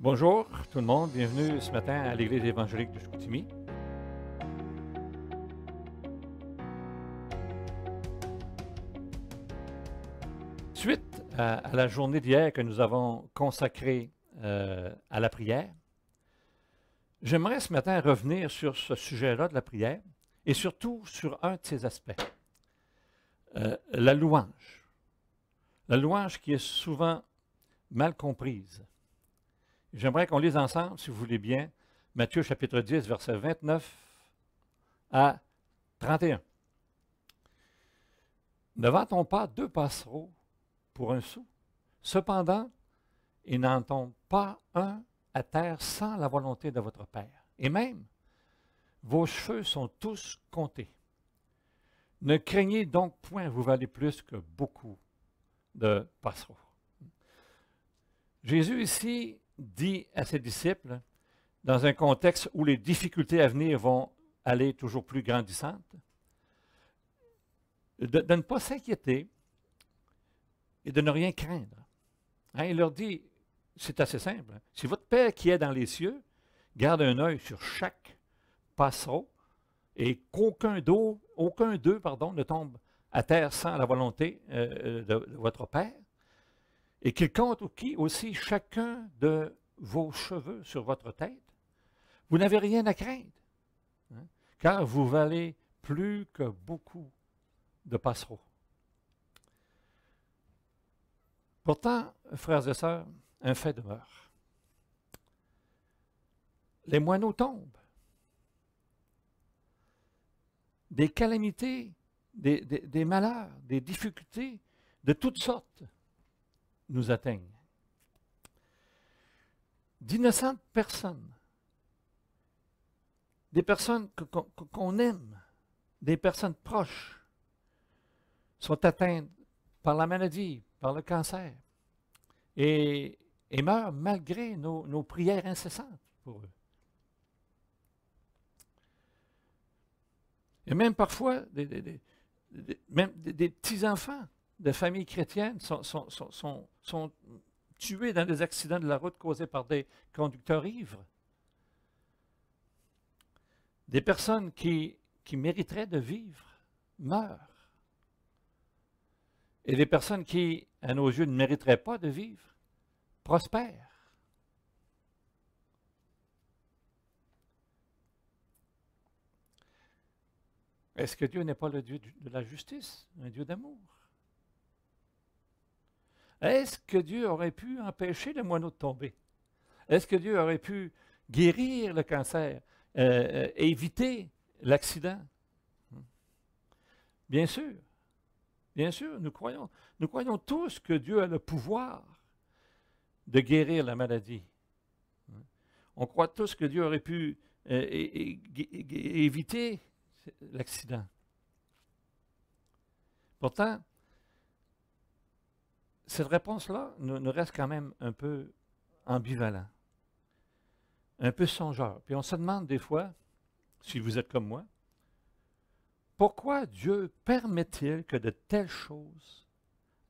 Bonjour tout le monde, bienvenue ce matin à l'Église évangélique de Chicoutimi. Suite à, la journée d'hier que nous avons consacrée euh, à la prière, j'aimerais ce matin revenir sur ce sujet-là de la prière et surtout sur un de ses aspects, euh, la louange. La louange qui est souvent mal comprise J'aimerais qu'on lise ensemble, si vous voulez bien, Matthieu chapitre 10, versets 29 à 31. Ne vend-on pas deux passereaux pour un sou? Cependant, il n'en tombe pas un à terre sans la volonté de votre Père. Et même, vos cheveux sont tous comptés. Ne craignez donc point, vous valez plus que beaucoup de passereaux. Jésus ici dit à ses disciples dans un contexte où les difficultés à venir vont aller toujours plus grandissantes, de, ne pas s'inquiéter et de ne rien craindre. Hein, il leur dit, c'est assez simple, hein, si votre Père qui est dans les cieux garde un œil sur chaque passereau et qu'aucun d'eux, aucun d'eux pardon, ne tombe à terre sans la volonté euh, euh, de votre Père, et qu'il compte aussi chacun de vos cheveux sur votre tête, vous n'avez rien à craindre, hein, car vous valez plus que beaucoup de passereaux. Pourtant, frères et sœurs, un fait demeure. Les moineaux tombent. Des calamités, des malheurs, des difficultés de toutes sortes nous atteignent. D'innocentes personnes, des personnes qu'on aime, des personnes proches, sont atteintes par la maladie, par le cancer, et, et meurent malgré nos, prières incessantes pour eux. Et même parfois, même des, petits-enfants de familles chrétiennes sont, sont tués dans des accidents de la route causés par des conducteurs ivres. Des personnes qui, qui mériteraient de vivre meurent. Et des personnes qui, à nos yeux, ne mériteraient pas de vivre, prospèrent. Est-ce que Dieu n'est pas le Dieu de la justice, un Dieu d'amour? Est-ce que Dieu aurait pu empêcher le moineau de tomber? Est-ce que Dieu aurait pu guérir le cancer, et euh, euh, éviter l'accident? Bien sûr, bien sûr, nous croyons, nous croyons tous que Dieu a le pouvoir de guérir la maladie. On croit tous que Dieu aurait pu euh, éviter l'accident. Pourtant, cette réponse-là nous, reste quand même un peu ambivalent, un peu songeur. Puis on se demande des fois, si vous êtes comme moi, pourquoi Dieu permet-il que de telles choses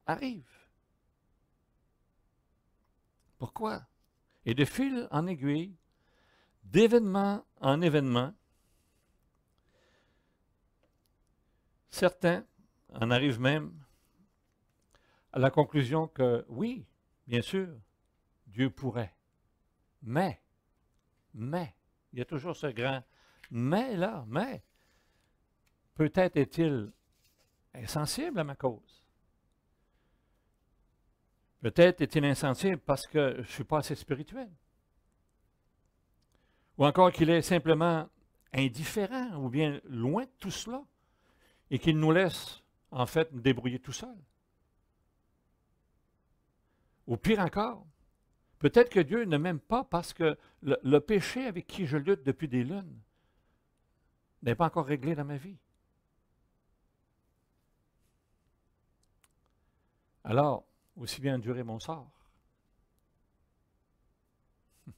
arrivent? Pourquoi? Et de fil en aiguille, d'événement en événement, certains en arrivent même à la conclusion que oui, bien sûr, Dieu pourrait. Mais, mais, il y a toujours ce grand mais là, mais, peut-être est-il insensible à ma cause. Peut-être est-il insensible parce que je ne suis pas assez spirituel. Ou encore qu'il est simplement indifférent ou bien loin de tout cela et qu'il nous laisse en fait nous débrouiller tout seul. Ou pire encore, peut-être que Dieu ne m'aime pas parce que le, péché avec qui je lutte depuis des lunes n'est pas encore réglé dans ma vie. Alors, aussi bien durer mon sort.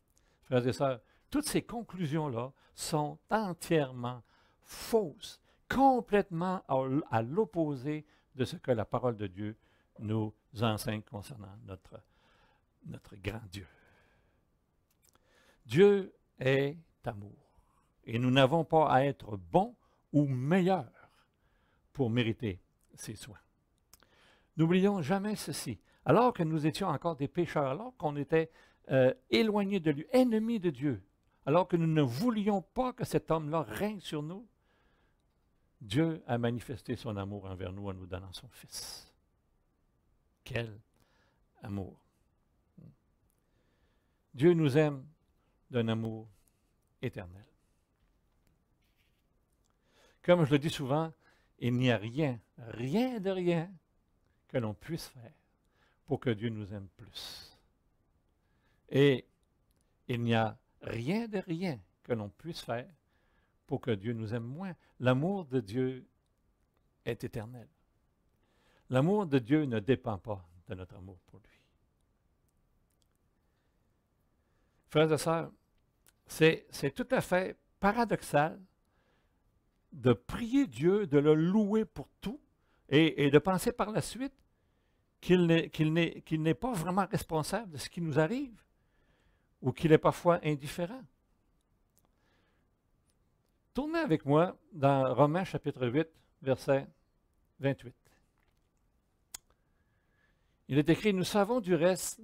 Frères et sœurs, toutes ces conclusions-là sont entièrement fausses, complètement à l'opposé de ce que la parole de Dieu nous enseigne concernant notre, notre grand Dieu. Dieu est amour. Et nous n'avons pas à être bons ou meilleurs pour mériter ses soins. N'oublions jamais ceci. Alors que nous étions encore des pécheurs, alors qu'on était euh, éloignés de lui, ennemis de Dieu, alors que nous ne voulions pas que cet homme-là règne sur nous, Dieu a manifesté son amour envers nous en nous donnant son Fils. Quel amour. Dieu nous aime d'un amour éternel. Comme je le dis souvent, il n'y a rien, rien de rien que l'on puisse faire pour que Dieu nous aime plus. Et il n'y a rien de rien que l'on puisse faire pour que Dieu nous aime moins. L'amour de Dieu est éternel. L'amour de Dieu ne dépend pas de notre amour pour lui. Frères et sœurs, c'est tout à fait paradoxal de prier Dieu, de le louer pour tout, et, de penser par la suite qu'il n'est pas vraiment responsable de ce qui nous arrive, ou qu'il est parfois indifférent. Tournez avec moi dans Romains chapitre 8, verset 28. Il est écrit, nous savons du reste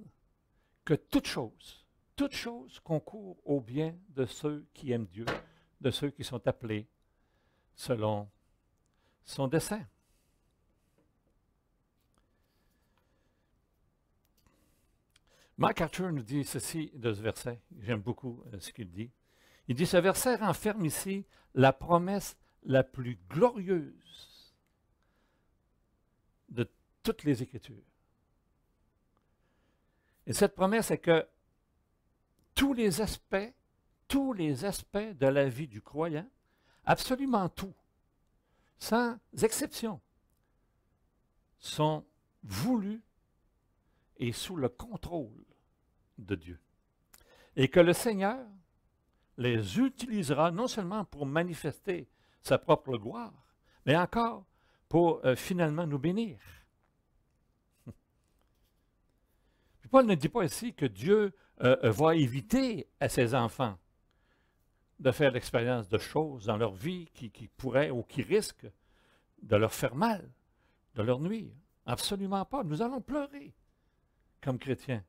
que toute chose, toute chose concourt au bien de ceux qui aiment Dieu, de ceux qui sont appelés selon son dessein. Mark Archer nous dit ceci de ce verset. J'aime beaucoup euh, ce qu'il dit. Il dit, ce verset renferme ici la promesse la plus glorieuse de toutes les Écritures. Et cette promesse est que tous les aspects, tous les aspects de la vie du croyant, absolument tout, sans exception, sont voulus et sous le contrôle de Dieu. Et que le Seigneur les utilisera non seulement pour manifester sa propre gloire, mais encore pour euh, finalement nous bénir. Paul ne dit pas ici que Dieu euh, euh, va éviter à ses enfants de faire l'expérience de choses dans leur vie qui, pourraient ou qui risquent de leur faire mal, de leur nuire. Absolument pas. Nous allons pleurer comme chrétiens.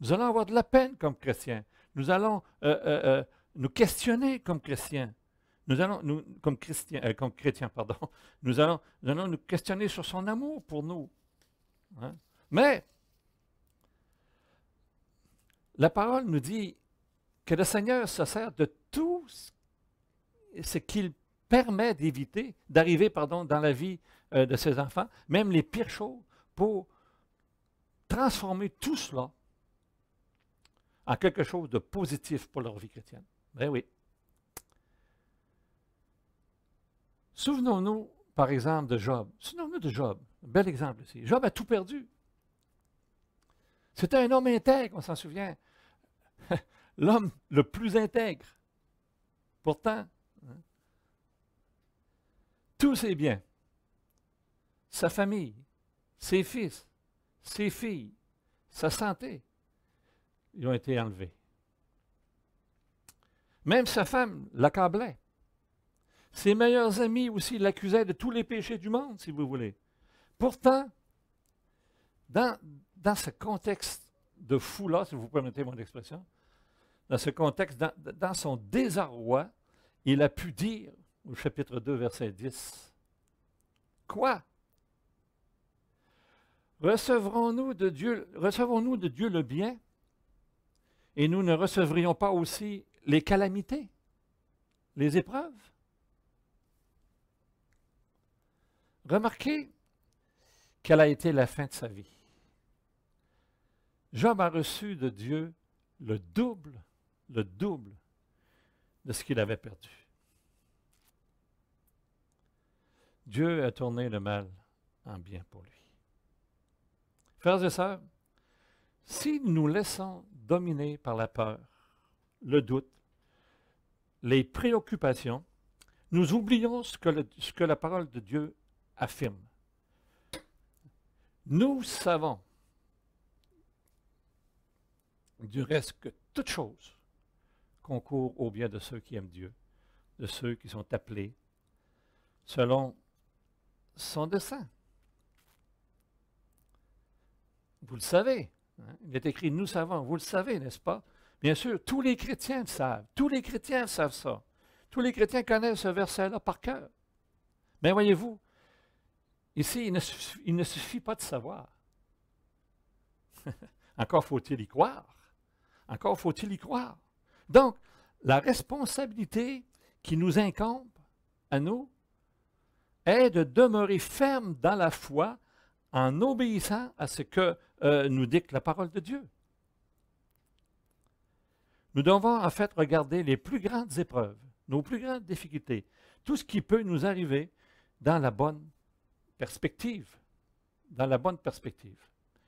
Nous allons avoir de la peine comme chrétiens. Nous allons euh, nous questionner comme chrétiens. Nous allons, nous, comme, comme pardon, nous allons, nous questionner sur son amour pour nous. Hein. Mais la parole nous dit que le Seigneur se sert de tout ce qu'il permet d'éviter, d'arriver, pardon, dans la vie euh, de ses enfants, même les pires choses, pour transformer tout cela en quelque chose de positif pour leur vie chrétienne. Ben oui. Souvenons-nous, par exemple, de Job. Souvenons-nous de Job. bel exemple ici. Job a tout perdu. C'était un homme intègre, on s'en souvient. L'homme le plus intègre. Pourtant, hein, tous ses biens, sa famille, ses fils, ses filles, sa santé, ils ont été enlevés. Même sa femme l'accablait. Ses meilleurs amis aussi l'accusaient de tous les péchés du monde, si vous voulez. Pourtant, dans, dans ce contexte de fou-là, si vous permettez mon expression, dans ce contexte, dans, son désarroi, il a pu dire au chapitre 2, verset 10, Quoi Recevrons-nous de Dieu, recevons-nous de Dieu le bien et nous ne recevrions pas aussi les calamités, les épreuves Remarquez quelle a été la fin de sa vie. Job a reçu de Dieu le double, le double de ce qu'il avait perdu. Dieu a tourné le mal en bien pour lui. Frères et sœurs, si nous laissons dominer par la peur, le doute, les préoccupations, nous oublions ce que, ce que la parole de Dieu affirme. Nous savons du reste que toute chose concourt au bien de ceux qui aiment Dieu, de ceux qui sont appelés selon son dessein. Vous le savez. Hein? Il est écrit Nous savons. Vous le savez, n'est-ce pas? Bien sûr, tous les chrétiens le savent. Tous les chrétiens savent ça. Tous les chrétiens connaissent ce verset-là par cœur. Mais voyez-vous, ici, il ne suffit pas de savoir. Encore faut-il y croire. Encore faut-il y croire. Donc, la responsabilité qui nous incombe à nous est de demeurer ferme dans la foi en obéissant à ce que euh, nous dicte la parole de Dieu. Nous devons en fait regarder les plus grandes épreuves, nos plus grandes difficultés, tout ce qui peut nous arriver dans la bonne perspective, dans la bonne perspective.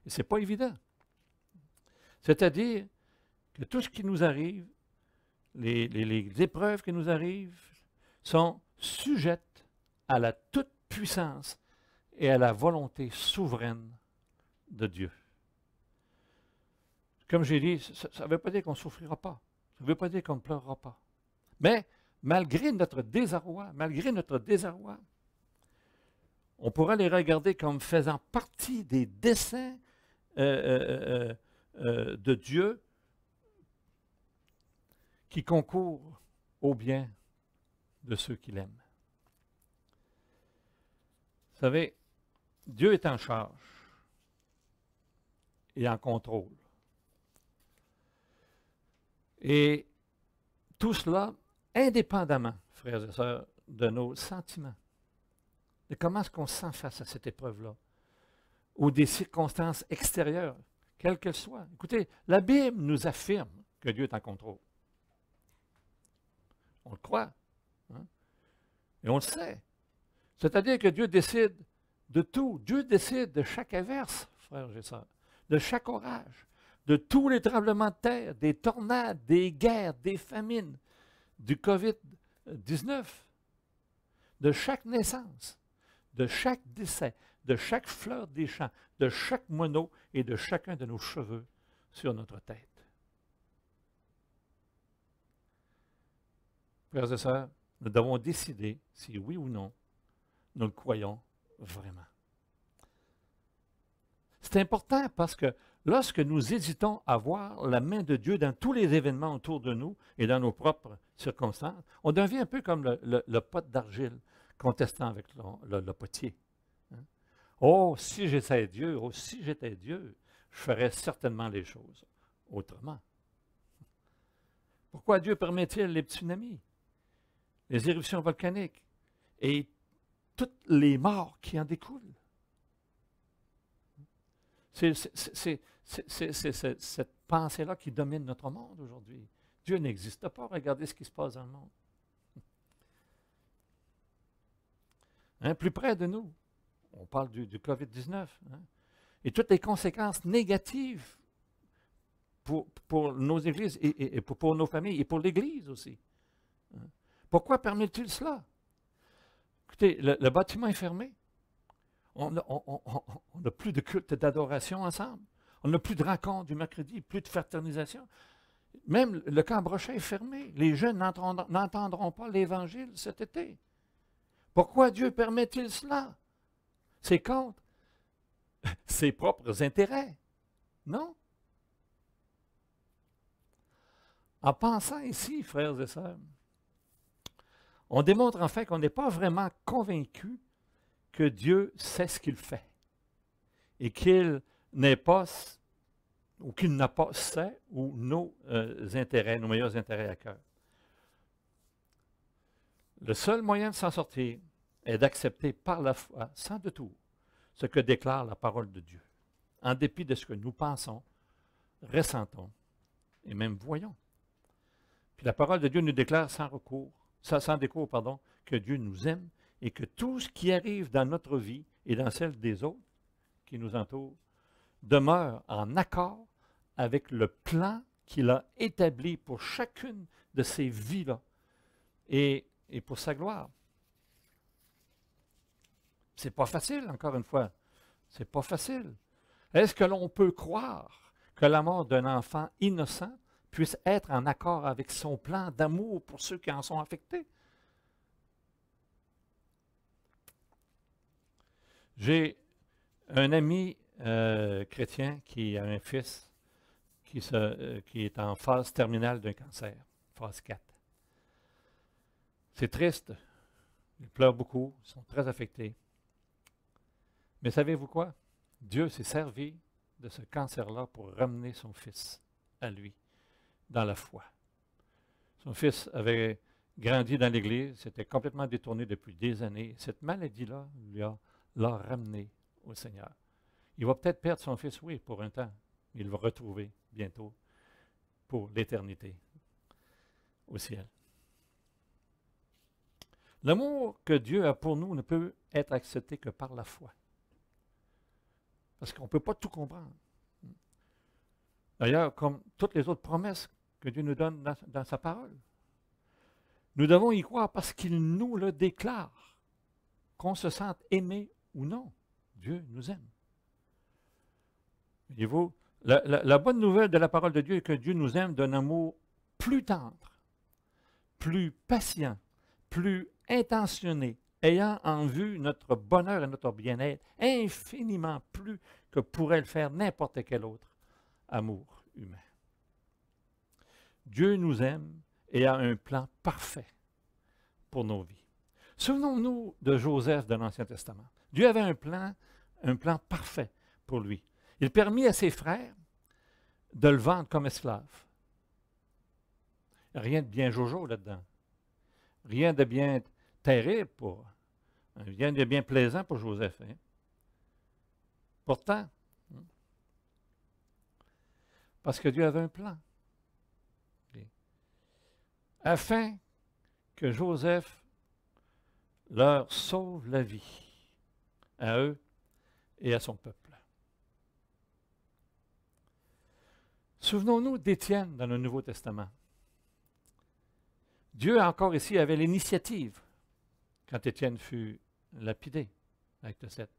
Et ce n'est pas évident. C'est-à-dire, que tout ce qui nous arrive, les, épreuves qui nous arrivent, sont sujettes à la toute-puissance et à la volonté souveraine de Dieu. Comme j'ai dit, ça ne veut pas dire qu'on ne souffrira pas, ça ne veut pas dire qu'on ne pleurera pas. Mais malgré notre désarroi, malgré notre désarroi, on pourra les regarder comme faisant partie des desseins euh, euh, euh, de Dieu qui concourt au bien de ceux qu'il aime. Vous savez, Dieu est en charge et en contrôle. Et tout cela indépendamment, frères et sœurs, de nos sentiments, de comment est-ce qu'on se sent face à cette épreuve-là, ou des circonstances extérieures, quelles qu'elles soient. Écoutez, la Bible nous affirme que Dieu est en contrôle. On le croit. Hein. Et on le sait. C'est-à-dire que Dieu décide de tout. Dieu décide de chaque averse, frères et sœurs, de chaque orage, de tous les tremblements de terre, des tornades, des guerres, des famines, du COVID-19, de chaque naissance, de chaque décès, de chaque fleur des champs, de chaque mono et de chacun de nos cheveux sur notre tête. Frères et sœurs, nous devons décider si oui ou non nous le croyons vraiment. C'est important parce que lorsque nous hésitons à voir la main de Dieu dans tous les événements autour de nous et dans nos propres circonstances, on devient un peu comme le, pote d'argile contestant avec le, potier. Hein. Oh, si j'étais Dieu, oh, si j'étais Dieu, je ferais certainement les choses autrement. Pourquoi Dieu permet-il les tsunamis? les éruptions volcaniques et toutes les morts qui en découlent. C'est cette pensée-là qui domine notre monde aujourd'hui. Dieu n'existe pas. Regardez ce qui se passe dans le monde. Hein, plus près de nous, on parle du, COVID-19, hein, et toutes les conséquences négatives pour, nos églises et, pour nos familles et pour l'Église aussi. Pourquoi permet-il cela Écoutez, le, bâtiment est fermé. On n'a plus de culte d'adoration ensemble. On n'a plus de rencontre du mercredi, plus de fraternisation. Même le camp Brochet est fermé. Les jeunes n'entendront pas l'Évangile cet été. Pourquoi Dieu permet-il cela C'est contre ses propres intérêts, non En pensant ici, frères et sœurs, on démontre en fait qu'on n'est pas vraiment convaincu que Dieu sait ce qu'il fait et qu'il n'est pas ou qu'il n'a pas ses ou nos euh, intérêts, nos meilleurs intérêts à cœur. Le seul moyen de s'en sortir est d'accepter par la foi, sans détour, ce que déclare la parole de Dieu, en dépit de ce que nous pensons, ressentons et même voyons. Puis la parole de Dieu nous déclare sans recours ça, s'en pardon, que Dieu nous aime et que tout ce qui arrive dans notre vie et dans celle des autres qui nous entourent demeure en accord avec le plan qu'il a établi pour chacune de ces vies-là et, pour sa gloire. C'est pas facile, encore une fois. C'est pas facile. Est-ce que l'on peut croire que la mort d'un enfant innocent puisse être en accord avec son plan d'amour pour ceux qui en sont affectés. J'ai un ami euh, chrétien qui a un fils qui, se, euh, qui est en phase terminale d'un cancer, phase 4. C'est triste. il pleure beaucoup, ils sont très affectés. Mais savez-vous quoi? Dieu s'est servi de ce cancer-là pour ramener son fils à lui dans la foi. Son fils avait grandi dans l'Église, s'était complètement détourné depuis des années. Cette maladie-là l'a ramené au Seigneur. Il va peut-être perdre son fils, oui, pour un temps, mais il va retrouver bientôt pour l'éternité au ciel. L'amour que Dieu a pour nous ne peut être accepté que par la foi. Parce qu'on ne peut pas tout comprendre. D'ailleurs, comme toutes les autres promesses que Dieu nous donne dans, sa parole. Nous devons y croire parce qu'il nous le déclare, qu'on se sente aimé ou non. Dieu nous aime. Voyez-vous, la, bonne nouvelle de la parole de Dieu est que Dieu nous aime d'un amour plus tendre, plus patient, plus intentionné, ayant en vue notre bonheur et notre bien-être infiniment plus que pourrait le faire n'importe quel autre amour humain. Dieu nous aime et a un plan parfait pour nos vies. Souvenons-nous de Joseph de l'Ancien Testament. Dieu avait un plan, un plan parfait pour lui. Il permit à ses frères de le vendre comme esclave. Rien de bien jojo là-dedans. Rien de bien terrible pour, rien de bien plaisant pour Joseph. Hein. Pourtant, parce que Dieu avait un plan afin que Joseph leur sauve la vie, à eux et à son peuple. Souvenons-nous d'Étienne dans le Nouveau Testament. Dieu, encore ici, avait l'initiative quand Étienne fut lapidé, acte 7.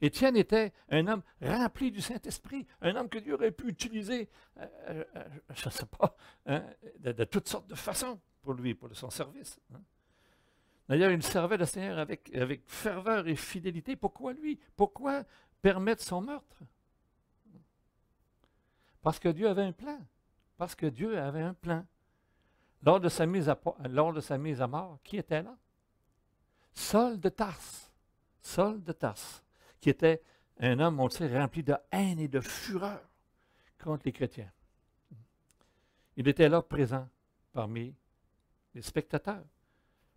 Étienne était un homme rempli du Saint-Esprit, un homme que Dieu aurait pu utiliser, euh, euh, je ne sais pas, hein, de, toutes sortes de façons pour lui, pour son service. Hein. D'ailleurs, il servait le Seigneur avec, avec ferveur et fidélité. Pourquoi lui Pourquoi permettre son meurtre Parce que Dieu avait un plan. Parce que Dieu avait un plan. Lors de sa mise à, lors de sa mise à mort, qui était là Saul de Tarse. Saul de Tarse qui était un homme, on sait, rempli de haine et de fureur contre les chrétiens. Il était là présent parmi les spectateurs.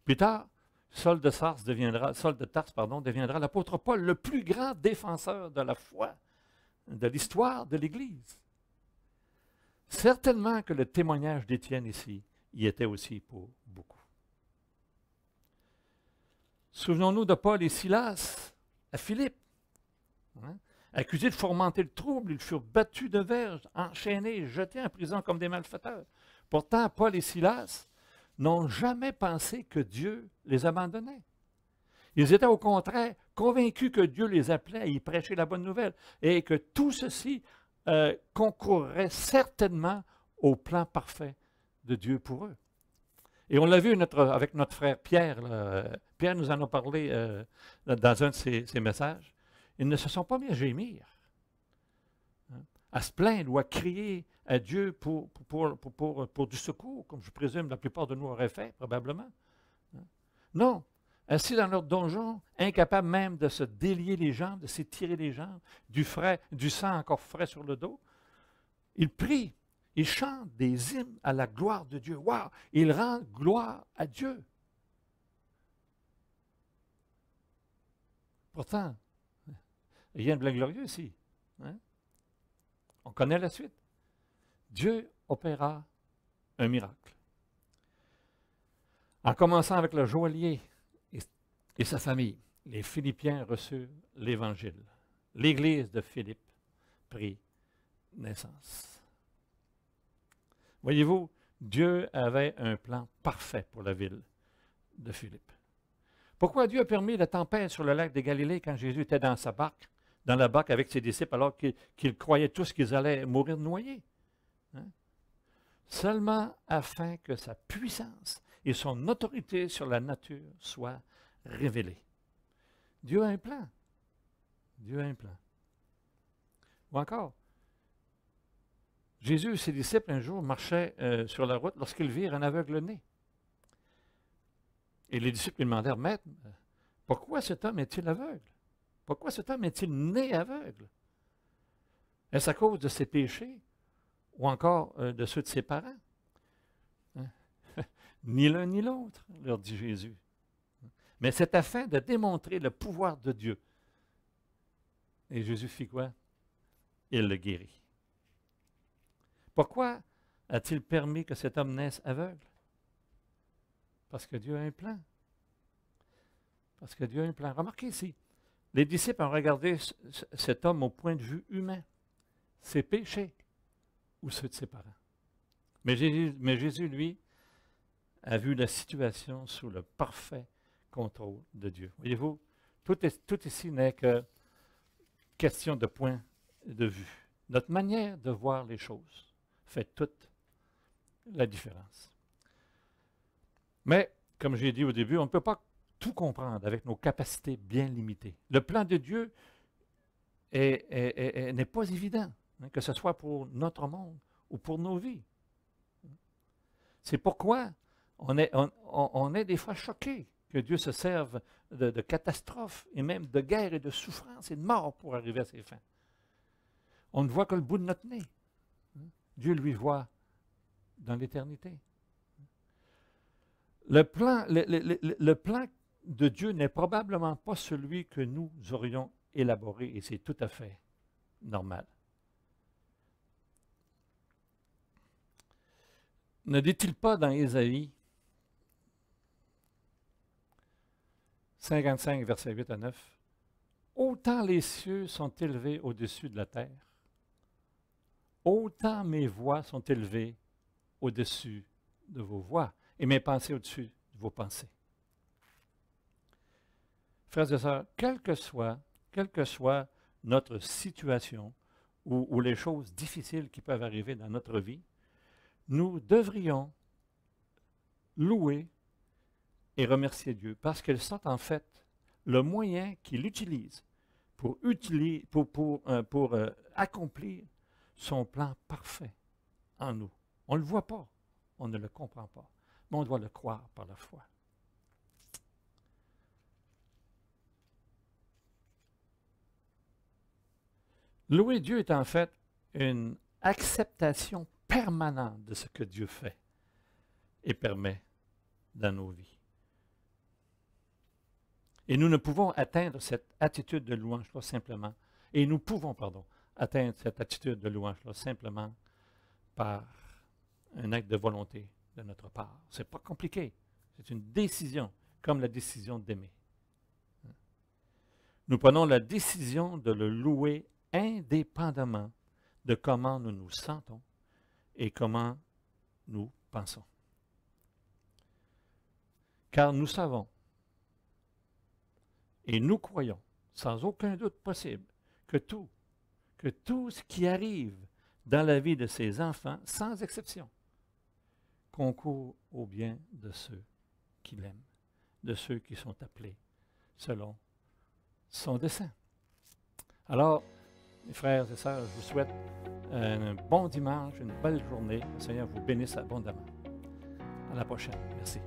Plus tard, Saul de, Sars deviendra, Tars deviendra l'apôtre Paul, le plus grand défenseur de la foi de l'histoire de l'Église. Certainement que le témoignage d'Étienne ici y était aussi pour beaucoup. Souvenons-nous de Paul et Silas à Philippe. Hein? Accusés de fomenter le trouble, ils furent battus de verges, enchaînés, jetés en prison comme des malfaiteurs. Pourtant, Paul et Silas n'ont jamais pensé que Dieu les abandonnait. Ils étaient au contraire convaincus que Dieu les appelait à y prêcher la bonne nouvelle et que tout ceci euh, concourrait certainement au plan parfait de Dieu pour eux. Et on l'a vu notre, avec notre frère Pierre. Euh, Pierre nous en a parlé euh, dans un de ses messages. Ils ne se sont pas mis à gémir, hein, à se plaindre ou à crier à Dieu pour, pour, pour, du secours, comme je présume la plupart de nous auraient fait, probablement. Hein. Non, assis dans leur donjon, incapables même de se délier les jambes, de s'étirer les jambes, du, frais, du sang encore frais sur le dos, ils prient, ils chantent des hymnes à la gloire de Dieu. Waouh! Ils rendent gloire à Dieu. Pourtant, il y a une blague ici. Hein. On connaît la suite. Dieu opéra un miracle. En commençant avec le joaillier et, sa famille, les Philippiens reçurent l'Évangile. L'Église de Philippe prit naissance. Voyez-vous, Dieu avait un plan parfait pour la ville de Philippe. Pourquoi Dieu a permis la tempête sur le lac des Galilée quand Jésus était dans sa barque dans la barque avec ses disciples alors qu'ils croyaient tous qu'ils allaient mourir noyés. Hein? Seulement afin que sa puissance et son autorité sur la nature soient révélées. Dieu a un plan. Dieu a un plan. Ou encore, Jésus et ses disciples un jour marchaient euh, sur la route lorsqu'ils virent un aveugle né. Et les disciples lui demandèrent, Maître, pourquoi cet homme est-il aveugle? Pourquoi cet homme est-il né aveugle? Est-ce à cause de ses péchés ou encore euh, de ceux de ses parents? Hein? ni l'un ni l'autre, leur dit Jésus. Mais c'est afin de démontrer le pouvoir de Dieu. Et Jésus fit quoi? Il le guérit. Pourquoi a-t-il permis que cet homme naisse aveugle? Parce que Dieu a un plan. Parce que Dieu a un plan. Remarquez ici, les disciples ont regardé cet homme au point de vue humain. Ses péchés ou ceux de ses parents. Mais Jésus, lui, a vu la situation sous le parfait contrôle de Dieu. Voyez-vous, tout, est, tout ici n'est que question de point de vue. Notre manière de voir les choses fait toute la différence. Mais, comme j'ai dit au début, on ne peut pas tout comprendre avec nos capacités bien limitées. Le plan de Dieu n'est pas évident, hein, que ce soit pour notre monde ou pour nos vies. C'est pourquoi on est, des fois choqués que Dieu se serve de, catastrophes et même de guerres et de souffrances et de morts pour arriver à ses fins. On ne voit que le bout de notre nez. Hein. Dieu lui voit dans l'éternité. Le plan, le, le plan, de Dieu n'est probablement pas celui que nous aurions élaboré, et c'est tout à fait normal. Ne dit-il pas dans Ésaïe 55, versets 8 à 9, Autant les cieux sont élevés au-dessus de la terre, autant mes voix sont élevées au-dessus de vos voix, et mes pensées au-dessus de vos pensées. Frères et sœurs, quelle que soit, que soit notre situation ou, les choses difficiles qui peuvent arriver dans notre vie, nous devrions louer et remercier Dieu parce qu'elles sont en fait le moyen qu'il utilise pour, euh, euh, accomplir son plan parfait en nous. On ne le voit pas, on ne le comprend pas, mais on doit le croire par la foi. Louer Dieu est en fait une acceptation permanente de ce que Dieu fait et permet dans nos vies. Et nous ne pouvons atteindre cette attitude de louange-là simplement, et nous pouvons, pardon, atteindre cette attitude de louange-là simplement par un acte de volonté de notre part. Ce n'est pas compliqué. C'est une décision, comme la décision d'aimer. Nous prenons la décision de le louer indépendamment de comment nous nous sentons et comment nous pensons. Car nous savons et nous croyons, sans aucun doute possible, que tout, que tout ce qui arrive dans la vie de ses enfants, sans exception, concourt au bien de ceux qui l'aiment, de ceux qui sont appelés selon son dessein. Alors, mes frères et sœurs, je vous souhaite un bon dimanche, une belle journée. Le Seigneur vous bénisse abondamment. À la prochaine. Merci.